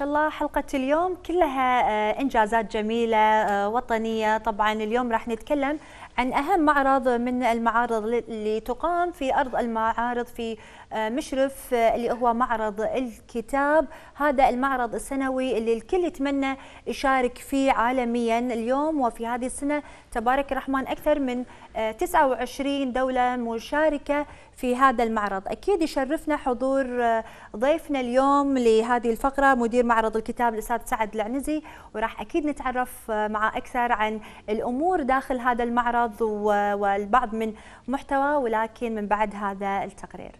شاء الله حلقة اليوم كلها آه، إنجازات جميلة آه، وطنية طبعا اليوم راح نتكلم عن أهم معرض من المعارض اللي تقام في أرض المعارض في آه، مشرف اللي هو معرض الكتاب هذا المعرض السنوي اللي الكل يتمنى يشارك فيه عالميا اليوم وفي هذه السنة تبارك الرحمن أكثر من 29 دولة مشاركة في هذا المعرض أكيد يشرفنا حضور آه، ضيفنا اليوم لهذه الفقرة مدير معرض الكتاب الأستاذ سعد العنزي وراح أكيد نتعرف آه، مع أكثر عن الأمور داخل هذا المعرض والبعض من محتوى ولكن من بعد هذا التقرير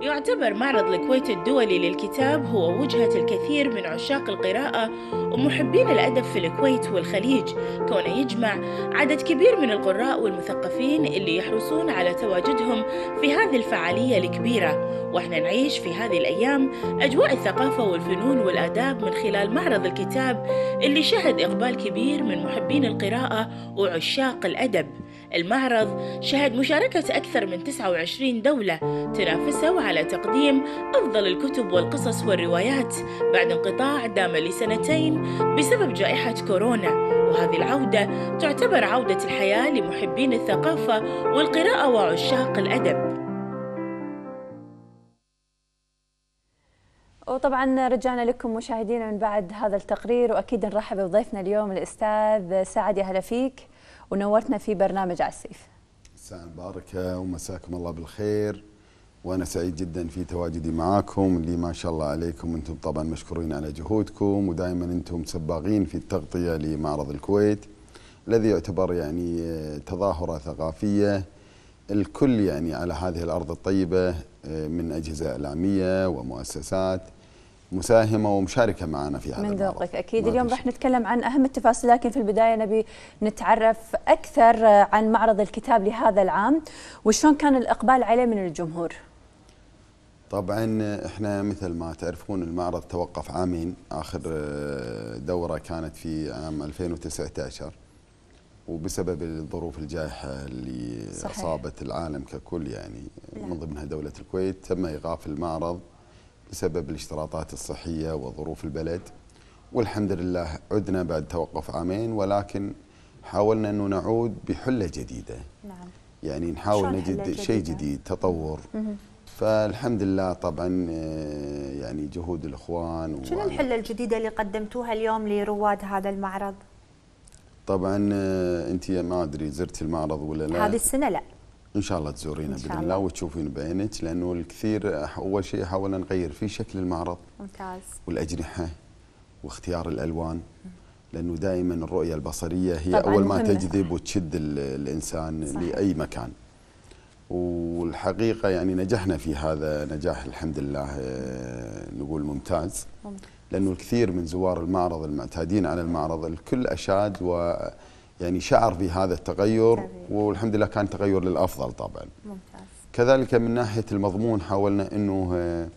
يعتبر معرض الكويت الدولي للكتاب هو وجهة الكثير من عشاق القراءة ومحبين الأدب في الكويت والخليج كونه يجمع عدد كبير من القراء والمثقفين اللي يحرصون على تواجدهم في هذه الفعالية الكبيرة واحنا نعيش في هذه الأيام أجواء الثقافة والفنون والآداب من خلال معرض الكتاب اللي شهد إقبال كبير من محبين القراءة وعشاق الأدب المعرض شهد مشاركة أكثر من 29 دولة تنافسوا على تقديم أفضل الكتب والقصص والروايات بعد انقطاع دام لسنتين بسبب جائحة كورونا وهذه العودة تعتبر عودة الحياة لمحبين الثقافة والقراءة وعشاق الأدب وطبعا رجعنا لكم مشاهدينا من بعد هذا التقرير واكيد نرحب بضيفنا اليوم الاستاذ سعد يا هلا فيك ونورتنا في برنامج على السيف مساء مباركة ومساكم الله بالخير وأنا سعيد جدا في تواجدي معاكم اللي ما شاء الله عليكم أنتم طبعا مشكورين على جهودكم ودائما أنتم سباقين في التغطية لمعرض الكويت الذي يعتبر يعني تظاهرة ثقافية الكل يعني على هذه الأرض الطيبة آه، من أجهزة إعلامية ومؤسسات مساهمة ومشاركة معنا في هذا من ذوقك أكيد اليوم راح نتكلم عن أهم التفاصيل لكن في البداية نبي نتعرف أكثر عن معرض الكتاب لهذا العام وشلون كان الإقبال عليه من الجمهور طبعا احنا مثل ما تعرفون المعرض توقف عامين اخر آه، دوره كانت في عام 2019 وبسبب الظروف الجائحه اللي صحيح. اصابت العالم ككل يعني نعم. من ضمنها دوله الكويت تم ايقاف المعرض بسبب الاشتراطات الصحية وظروف البلد والحمد لله عدنا بعد توقف عامين ولكن حاولنا أنه نعود بحلة جديدة نعم. يعني نحاول نجد شيء جديد تطور مم. فالحمد لله طبعا آه، يعني جهود الإخوان شنو الحلة الجديدة اللي قدمتوها اليوم لرواد هذا المعرض؟ طبعا آه، أنت ما أدري زرت المعرض ولا لا هذه السنة لا ان شاء الله تزورينا باذن الله, وتشوفين بعينك لانه الكثير اول شيء حاولنا نغير في شكل المعرض ممتاز والاجنحه واختيار الالوان لانه دائما الرؤيه البصريه هي اول ما تجذب وتشد الانسان صحيح. لاي مكان والحقيقه يعني نجحنا في هذا نجاح الحمد لله آه، نقول ممتاز ممتاز لانه الكثير من زوار المعرض المعتادين على المعرض الكل اشاد و يعني شعر بهذا التغير والحمد لله كان تغير للافضل طبعا ممتاز كذلك من ناحيه المضمون حاولنا انه آه،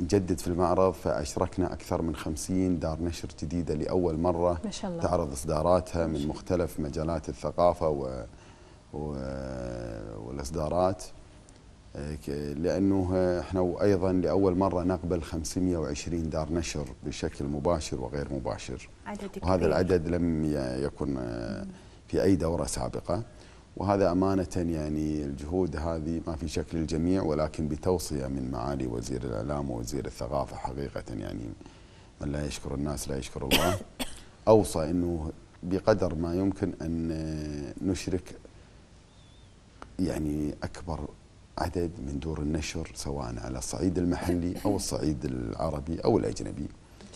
نجدد في المعرض فاشركنا اكثر من 50 دار نشر جديده لاول مره ما شاء الله. تعرض اصداراتها من مختلف مجالات الثقافه و... و... آه، والاصدارات لأنه احنا أيضا لأول مرة نقبل 520 دار نشر بشكل مباشر وغير مباشر عدد كبير. وهذا العدد لم يكن في أي دورة سابقة وهذا أمانة يعني الجهود هذه ما في شكل الجميع ولكن بتوصية من معالي وزير الإعلام ووزير الثقافة حقيقة يعني من لا يشكر الناس لا يشكر الله أوصى أنه بقدر ما يمكن أن نشرك يعني أكبر عدد من دور النشر سواء على الصعيد المحلي أو الصعيد العربي أو الأجنبي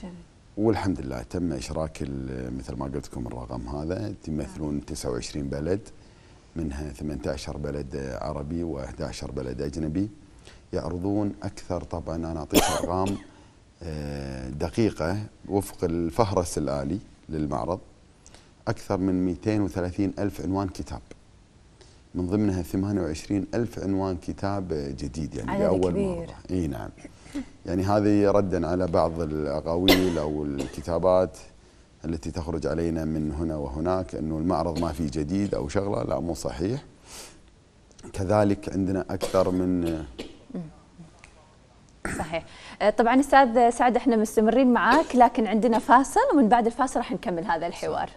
جميل. والحمد لله تم إشراك مثل ما قلت لكم الرقم هذا يمثلون 29 بلد منها 18 بلد عربي و11 بلد أجنبي يعرضون أكثر طبعا أنا أعطيك أرقام آه، دقيقة وفق الفهرس الآلي للمعرض أكثر من 230 ألف عنوان كتاب من ضمنها 28 ألف عنوان كتاب جديد يعني لأول مرة اي نعم يعني هذه ردا على بعض الأقاويل أو الكتابات التي تخرج علينا من هنا وهناك أنه المعرض ما فيه جديد أو شغلة لا مو صحيح كذلك عندنا أكثر من صحيح آه، طبعا استاذ سعد احنا مستمرين معاك لكن عندنا فاصل ومن بعد الفاصل راح نكمل هذا الحوار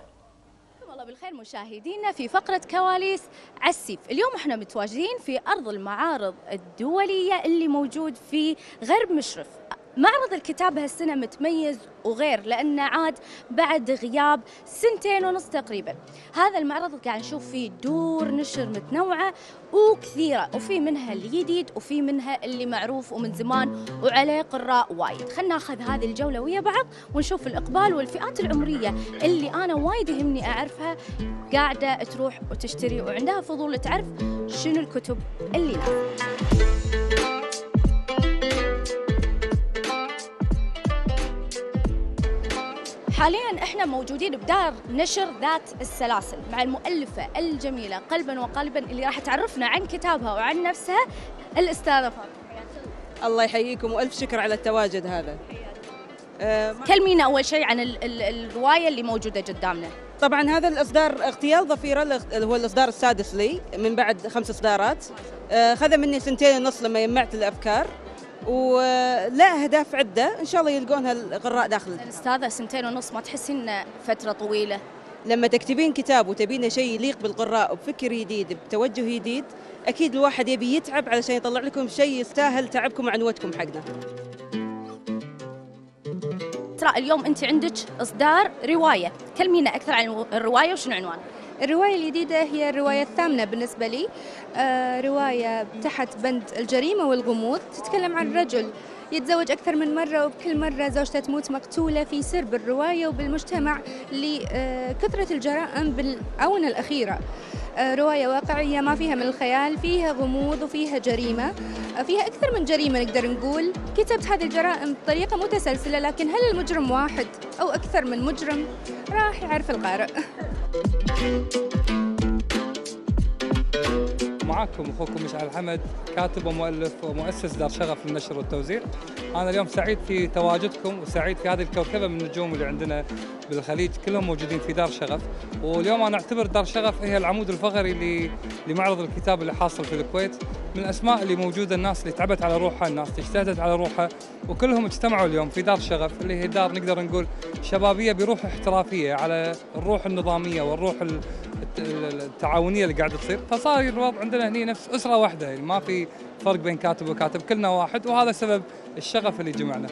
بالخير مشاهدينا في فقرة كواليس عسيف اليوم احنا متواجدين في أرض المعارض الدولية اللي موجود في غرب مشرف معرض الكتاب هالسنة متميز وغير لأنه عاد بعد غياب سنتين ونص تقريبا هذا المعرض قاعد نشوف فيه دور نشر متنوعة وكثيرة وفي منها الجديد وفي منها اللي معروف ومن زمان وعليه قراء وايد خلنا ناخذ هذه الجولة ويا بعض ونشوف الإقبال والفئات العمرية اللي أنا وايد يهمني أعرفها قاعدة تروح وتشتري وعندها فضول تعرف شنو الكتب اللي نازلة حاليا احنا موجودين بدار نشر ذات السلاسل مع المؤلفه الجميله قلبا وقالبا اللي راح تعرفنا عن كتابها وعن نفسها الاستاذه فاطمه الله يحييكم والف شكر على التواجد هذا آه، كلمينا اول شيء عن ال ال الروايه اللي موجوده قدامنا طبعا هذا الاصدار اغتيال ظفيره اللي هو الاصدار السادس لي من بعد خمس اصدارات آه، خذ مني سنتين ونص لما جمعت الافكار ولا اهداف عده ان شاء الله يلقونها القراء داخل الاستاذه سنتين ونص ما تحسين فتره طويله لما تكتبين كتاب وتبين شيء يليق بالقراء بفكر جديد بتوجه جديد اكيد الواحد يبي يتعب علشان يطلع لكم شيء يستاهل تعبكم وعنوتكم حقنا ترى اليوم انت عندك اصدار روايه كلمينا اكثر عن الروايه وشنو عنوانها الرواية الجديدة هي الرواية الثامنة بالنسبة لي آه، رواية تحت بند الجريمة والغموض تتكلم عن رجل يتزوج أكثر من مرة وبكل مرة زوجته تموت مقتولة في سرب الرواية وبالمجتمع لكثرة الجرائم بالآونة الأخيرة آه، رواية واقعية ما فيها من الخيال فيها غموض وفيها جريمة فيها أكثر من جريمة نقدر نقول كتبت هذه الجرائم بطريقة متسلسلة لكن هل المجرم واحد أو أكثر من مجرم راح يعرف القارئ معكم اخوكم مشعل حمد كاتب ومؤلف ومؤسس دار شغف للنشر والتوزيع. انا اليوم سعيد في تواجدكم وسعيد في هذه الكوكبه من النجوم اللي عندنا بالخليج كلهم موجودين في دار شغف واليوم انا اعتبر دار شغف هي العمود الفقري لمعرض الكتاب اللي حاصل في الكويت من الاسماء اللي موجوده الناس اللي تعبت على روحها، الناس اللي اجتهدت على روحها وكلهم اجتمعوا اليوم في دار شغف اللي هي دار نقدر نقول شبابيه بروح احترافيه على الروح النظاميه والروح التعاونيه اللي قاعده تصير، فصار الوضع عندنا هني نفس اسره واحده يعني ما في فرق بين كاتب وكاتب، كلنا واحد وهذا سبب الشغف اللي جمعنا.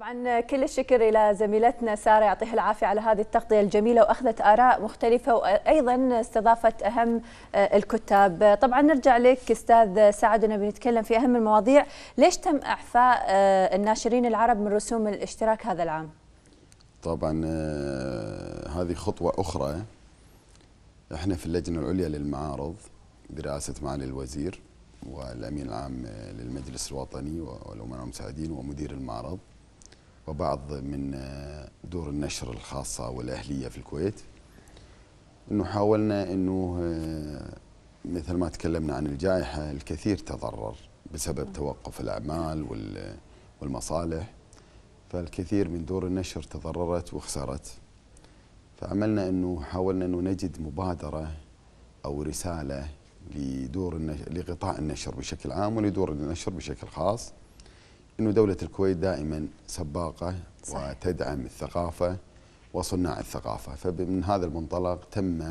طبعا كل الشكر الى زميلتنا ساره يعطيها العافيه على هذه التغطيه الجميله واخذت اراء مختلفه وايضا استضافت اهم الكتاب طبعا نرجع لك استاذ سعد ونبي نتكلم في اهم المواضيع ليش تم اعفاء الناشرين العرب من رسوم الاشتراك هذا العام طبعا آه، هذه خطوه اخرى احنا في اللجنه العليا للمعارض برئاسه معالي الوزير والامين العام للمجلس الوطني والامراء المساعدين ومدير المعرض وبعض من آه، دور النشر الخاصة والأهلية في الكويت أنه حاولنا أنه آه، مثل ما تكلمنا عن الجائحة الكثير تضرر بسبب توقف الأعمال والمصالح فالكثير من دور النشر تضررت وخسرت فعملنا أنه حاولنا أنه نجد مبادرة أو رسالة لدور لقطاع النشر بشكل عام ولدور النشر بشكل خاص أنه دولة الكويت دائما سباقة صحيح. وتدعم الثقافة وصناع الثقافة فمن هذا المنطلق تم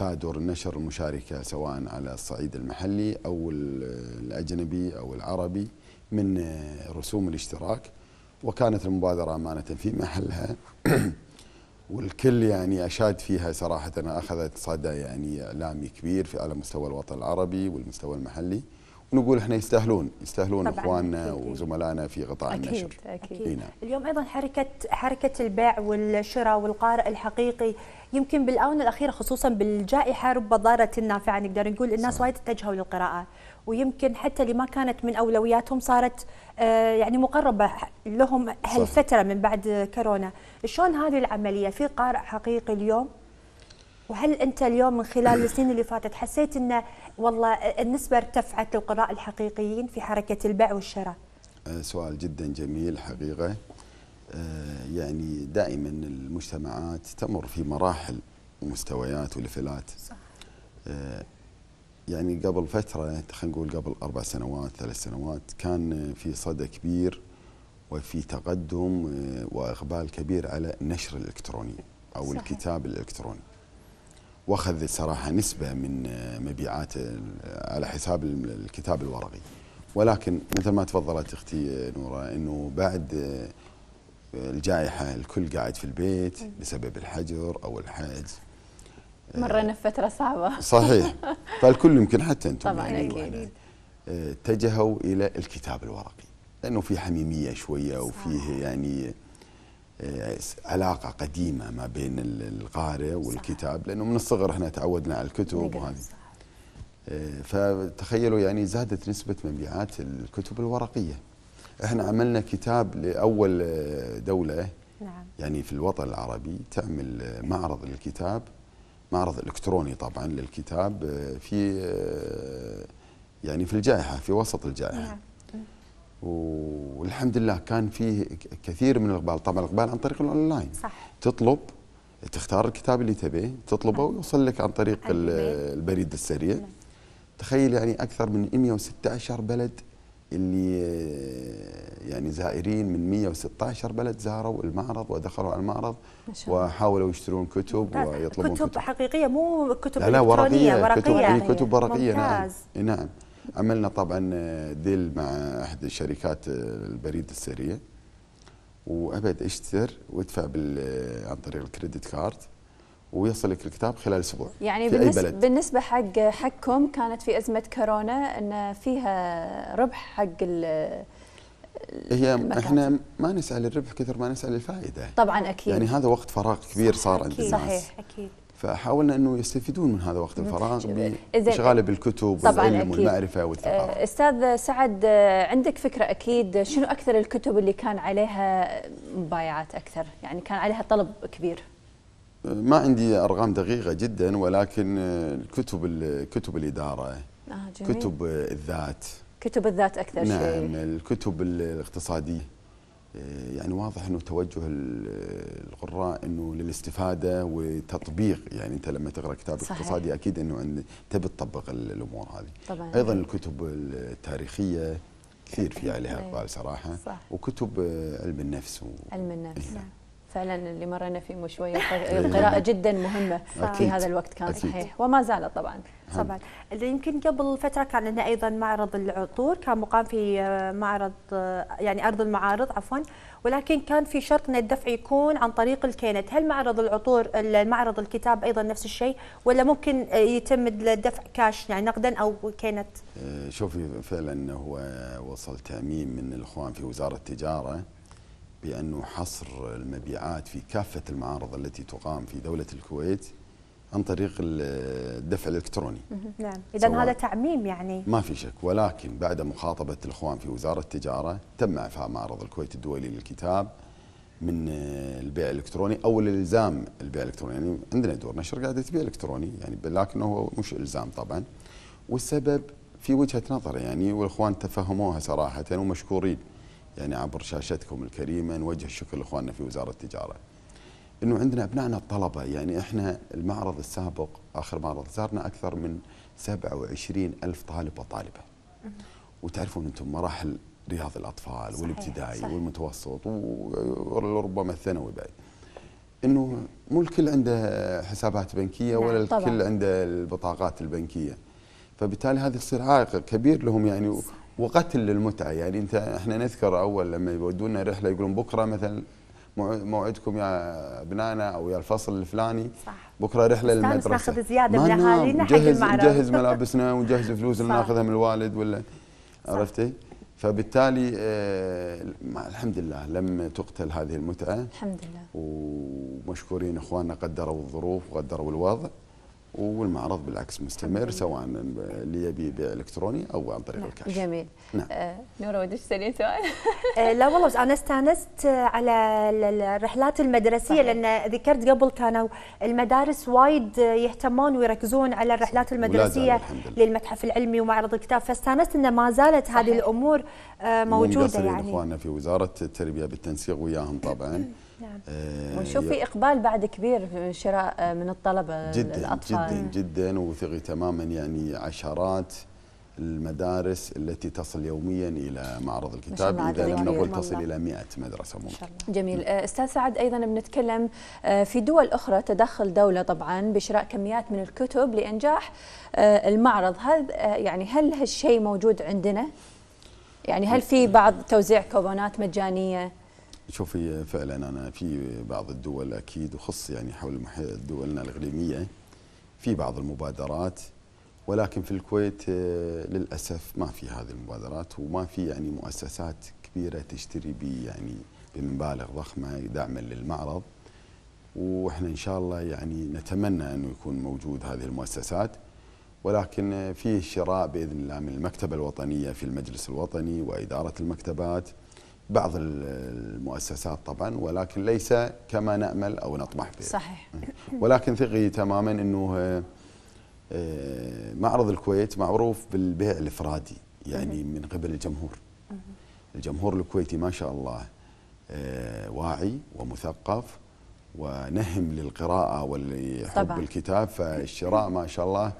آه، دور نشر المشاركة سواء على الصعيد المحلي أو آه، الأجنبي أو العربي من آه، رسوم الاشتراك وكانت المبادرة أمانة في محلها والكل يعني أشاد فيها صراحة أخذت صدى يعني إعلامي كبير في على مستوى الوطن العربي والمستوى المحلي نقول احنا يستاهلون يستاهلون اخواننا وزملائنا في قطاع أكيد. النشر اكيد اكيد نعم. اليوم ايضا حركه حركه البيع والشراء والقارئ الحقيقي يمكن بالاونه الاخيره خصوصا بالجائحه رب ضاره نافعه نقدر نقول الناس وايد اتجهوا للقراءه ويمكن حتى اللي ما كانت من اولوياتهم صارت آه، يعني مقربه لهم هالفتره من بعد كورونا شلون هذه العمليه في قارئ حقيقي اليوم وهل انت اليوم من خلال السنين اللي فاتت حسيت ان والله النسبه ارتفعت للقراء الحقيقيين في حركه البيع والشراء؟ آه، سؤال جدا جميل حقيقه آه، يعني دائما المجتمعات تمر في مراحل ومستويات ولفلات صح. آه، يعني قبل فترة خلينا نقول قبل أربع سنوات ثلاث سنوات كان في صدى كبير وفي تقدم وإقبال كبير على النشر الإلكتروني أو صحيح. الكتاب الإلكتروني واخذ صراحه نسبه من مبيعات على حساب الكتاب الورقي ولكن مثل ما تفضلت اختي نوره انه بعد آه، الجائحه الكل قاعد في البيت بسبب الحجر او الحجز مرينا آه، بفتره صعبه صحيح فالكل يمكن حتى انتم طبعا يعني, يعني، آه، اتجهوا الى الكتاب الورقي لانه في حميميه شويه وفيه يعني آه، علاقه قديمه ما بين القارئ والكتاب لانه من الصغر احنا تعودنا على الكتب وهذه آه، فتخيلوا يعني زادت نسبه مبيعات الكتب الورقيه احنا عملنا كتاب لاول آه، دوله نعم. يعني في الوطن العربي تعمل معرض للكتاب معرض الكتروني طبعا للكتاب في يعني في الجائحه في وسط الجائحه نعم. والحمد لله كان فيه كثير من الاقبال طبعا الاقبال عن طريق الاونلاين صح تطلب تختار الكتاب اللي تبيه تطلبه نعم. ويوصل لك عن طريق البريد السريع نعم. تخيل يعني اكثر من 116 بلد اللي يعني زائرين من 116 بلد زاروا المعرض ودخلوا على المعرض وحاولوا يشترون كتب ويطلبون كتب, كتب حقيقيه مو كتب لا لا ورقيه ورقيه كتب, يعني كتب ورقيه نعم. ممتاز. نعم نعم عملنا طبعا آه، ديل مع احد الشركات آه، البريد السريع وابد اشتر وادفع آه، عن طريق الكريدت كارد ويصلك الكتاب خلال اسبوع يعني في بالنسبة, أي بلد. بالنسبه حق حقكم كانت في ازمه كورونا ان فيها ربح حق ال هي احنا ما نسعى للربح كثر ما نسعى للفائده طبعا اكيد يعني هذا وقت فراغ كبير صار عند الناس صحيح اكيد فحاولنا انه يستفيدون من هذا وقت الفراغ باشغاله بالكتب والعلم والمعرفه والثقافه. آه، استاذ سعد آه، عندك فكره اكيد شنو اكثر الكتب اللي كان عليها مبايعات اكثر؟ يعني كان عليها طلب كبير. آه، ما عندي ارقام دقيقه جدا ولكن الكتب كتب الاداره آه جميل. كتب الذات كتب الذات اكثر نعم شيء نعم الكتب الاقتصاديه آه، يعني واضح انه توجه القراء انه للاستفاده وتطبيق يعني انت لما تقرا كتاب صحيح. اقتصادي اكيد انه تبي تطبق الامور هذه طبعا. ايضا الكتب التاريخيه كثير في عليها إيه. اقبال صراحه صح. وكتب آه، علم النفس و... علم النفس إيه. فعلا اللي مرينا فيه من شويه القراءه جدا مهمه في هذا الوقت كان أكيد. صحيح وما زالت طبعا طبعا نعم. يمكن قبل فتره كان لنا ايضا معرض العطور كان مقام في آه، معرض آه، يعني ارض المعارض عفوا ولكن كان في شرط ان الدفع يكون عن طريق الكينت هل معرض العطور معرض الكتاب ايضا نفس الشيء ولا ممكن آه، يتم الدفع كاش يعني نقدا او كينت شوفي فعلا هو وصل تعميم من الاخوان في وزاره التجاره بأنه حصر المبيعات في كافة المعارض التي تقام في دولة الكويت عن طريق الدفع الإلكتروني نعم إذا هذا تعميم يعني ما في شك ولكن بعد مخاطبة الإخوان في وزارة التجارة تم إعفاء معرض الكويت الدولي للكتاب من البيع الالكتروني او الالزام البيع الالكتروني يعني عندنا دور نشر قاعده تبيع الكتروني يعني لكن هو مش الزام طبعا والسبب في وجهه نظر يعني والاخوان تفهموها صراحه ومشكورين يعني عبر شاشتكم الكريمة نوجه الشكر لإخواننا في وزارة التجارة أنه عندنا أبنائنا الطلبة يعني إحنا المعرض السابق آخر معرض زارنا أكثر من 27 ألف طالب وطالبة وتعرفون أنتم مراحل رياض الأطفال صحيح والابتدائي صحيح والمتوسط وربما الثانوي بعد أنه مو الكل عنده حسابات بنكية نعم، ولا الكل عنده البطاقات البنكية فبالتالي هذا يصير عائق كبير لهم يعني وقتل للمتعه يعني انت احنا نذكر اول لما يودونا رحله يقولون بكره مثلا موعدكم يا ابنائنا او يا الفصل الفلاني صح بكره رحله للمدرسه ناخذ زياده من اهالينا حق المعرض نجهز ملابسنا ونجهز فلوس ناخذها من الوالد ولا عرفتي؟ فبالتالي آه الحمد لله لم تقتل هذه المتعه الحمد لله ومشكورين اخواننا قدروا الظروف وقدروا الوضع والمعرض بالعكس مستمر سواء اللي يبي بيع الكتروني او عن طريق نعم. الكاش. جميل. نعم. آه نوره ودك تسالين سؤال؟ آه لا والله انا استانست على الرحلات المدرسيه صحيح. لان ذكرت قبل كانوا المدارس وايد يهتمون ويركزون على الرحلات المدرسيه للمتحف العلمي ومعرض الكتاب فاستانست ان ما زالت هذه صحيح. الامور آه، موجوده يعني. اخواننا في وزاره التربيه بالتنسيق وياهم طبعا. نعم. آه ونشوف في اقبال بعد كبير شراء آه، من الطلبه جدا الاطفال جدا جدا وثقي تماما يعني عشرات المدارس التي تصل يوميا الى معرض الكتاب اذا لم نقل تصل الى 100 مدرسه ممكن الله. جميل نعم. آه، استاذ سعد ايضا بنتكلم آه، في دول اخرى تدخل دوله طبعا بشراء كميات من الكتب لانجاح المعرض هل يعني هل هالشيء موجود عندنا يعني هل في بعض توزيع كوبونات مجانيه شوفي فعلا انا في بعض الدول اكيد وخص يعني حول دولنا الاقليميه في بعض المبادرات ولكن في الكويت آه، للاسف ما في هذه المبادرات وما في يعني مؤسسات كبيره تشتري ب يعني بمبالغ ضخمه دعما للمعرض واحنا ان شاء الله يعني نتمنى انه يكون موجود هذه المؤسسات ولكن آه، في شراء باذن الله من المكتبه الوطنيه في المجلس الوطني واداره المكتبات بعض المؤسسات طبعا ولكن ليس كما نامل او نطمح به صحيح ولكن ثقي تماما انه آه، آه، معرض الكويت معروف بالبيع الافرادي يعني من قبل الجمهور الجمهور الكويتي ما شاء الله آه، واعي ومثقف ونهم للقراءة ولحب الكتاب فالشراء ما شاء الله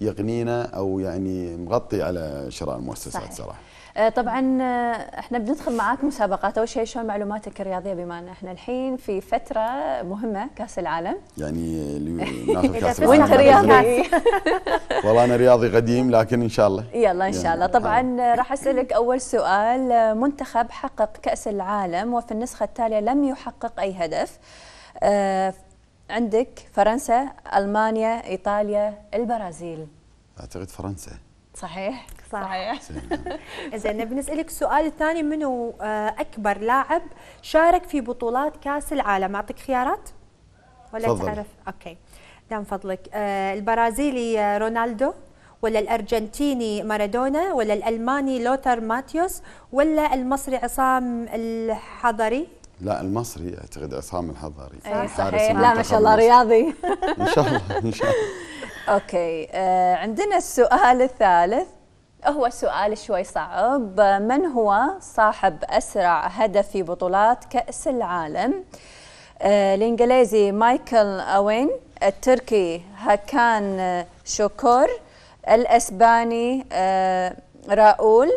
يغنينا أو يعني مغطي على شراء المؤسسات صحيح. صراحة آه، طبعا آه، احنا بندخل معاك مسابقات اول شيء شلون معلوماتك الرياضيه بما ان احنا الحين في فتره مهمه كاس العالم يعني ناخذ كاس العالم وانت رياضي والله انا رياضي قديم لكن ان شاء الله يلا ان شاء الله يعني، طبعا آه. راح اسالك اول سؤال منتخب حقق كاس العالم وفي النسخه التاليه لم يحقق اي هدف عندك فرنسا المانيا ايطاليا البرازيل اعتقد فرنسا صحيح صحيح زين نسالك السؤال الثاني منو آه، اكبر لاعب شارك في بطولات كاس العالم اعطيك خيارات ولا فضل. تعرف اوكي دام فضلك آه، البرازيلي آه، رونالدو ولا الارجنتيني مارادونا ولا الالماني لوتر ماتيوس ولا المصري عصام الحضري لا المصري اعتقد عصام الحضري صح إيه، صحيح لا ما شاء الله رياضي ان شاء الله ان شاء الله اوكي آه عندنا السؤال الثالث هو سؤال شوي صعب من هو صاحب أسرع هدف في بطولات كأس العالم آه، الإنجليزي مايكل أوين التركي هكان شوكور الأسباني آه، راؤول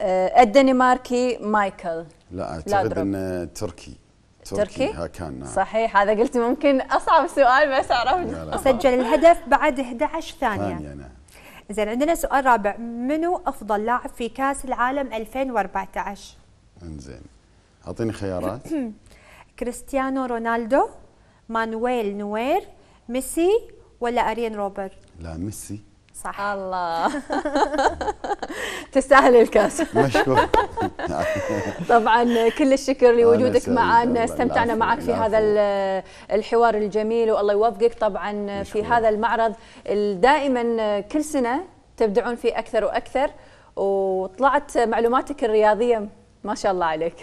آه، الدنماركي مايكل لا أعتقد أن تركي تركي هاكان نعم. صحيح هذا قلت ممكن أصعب سؤال بس عرفت سجل الهدف بعد 11 ثانية, ثانية نعم. زين عندنا سؤال رابع منو افضل لاعب في كاس العالم 2014 انزين اعطيني خيارات كريستيانو رونالدو مانويل نوير ميسي ولا ارين روبر لا ميسي صح الله تستاهل الكاس مشكور طبعا كل الشكر لوجودك معنا استمتعنا معك في هذا الحوار الجميل والله يوفقك طبعا في هذا المعرض دائما كل سنه تبدعون فيه اكثر واكثر وطلعت معلوماتك الرياضيه ما شاء الله عليك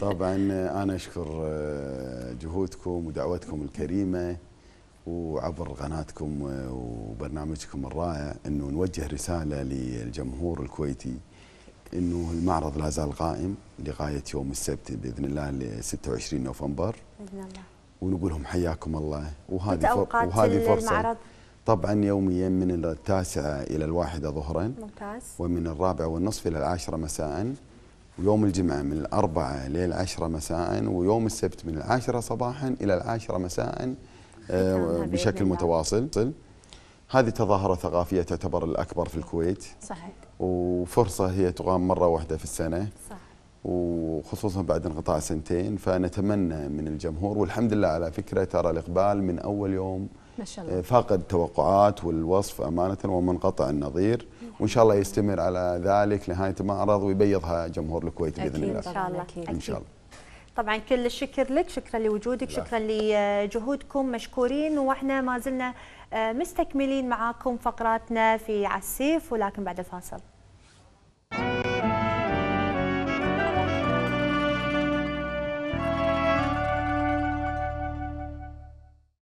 طبعا انا اشكر آه، جهودكم ودعوتكم الكريمه وعبر قناتكم وبرنامجكم الرائع انه نوجه رساله للجمهور الكويتي انه المعرض لا زال قائم لغايه يوم السبت باذن الله ل 26 نوفمبر باذن الله ونقول لهم حياكم الله وهذه وهذه فرصه المعرض. طبعا يوميا من التاسعة إلى الواحدة ظهرا ممتاز ومن الرابعة والنصف إلى العاشرة مساء ويوم الجمعة من الأربعة للعشرة مساء ويوم السبت من العاشرة صباحا إلى العاشرة مساء آه، بشكل متواصل طيب. هذه تظاهرة ثقافية تعتبر الأكبر في الكويت صحيح وفرصة هي تقام مرة واحدة في السنة صح وخصوصا بعد انقطاع سنتين فنتمنى من الجمهور والحمد لله على فكرة ترى الإقبال من أول يوم ما شاء آه، الله. فاقد توقعات والوصف أمانة ومنقطع النظير وإن شاء الله يستمر على ذلك نهاية المعرض ويبيضها جمهور الكويت بإذن الله إن شاء الله أكيد. إن شاء الله طبعا كل الشكر لك شكرا لوجودك لا. شكرا لجهودكم مشكورين واحنا ما زلنا آه، مستكملين معاكم فقراتنا في عسيف ولكن بعد الفاصل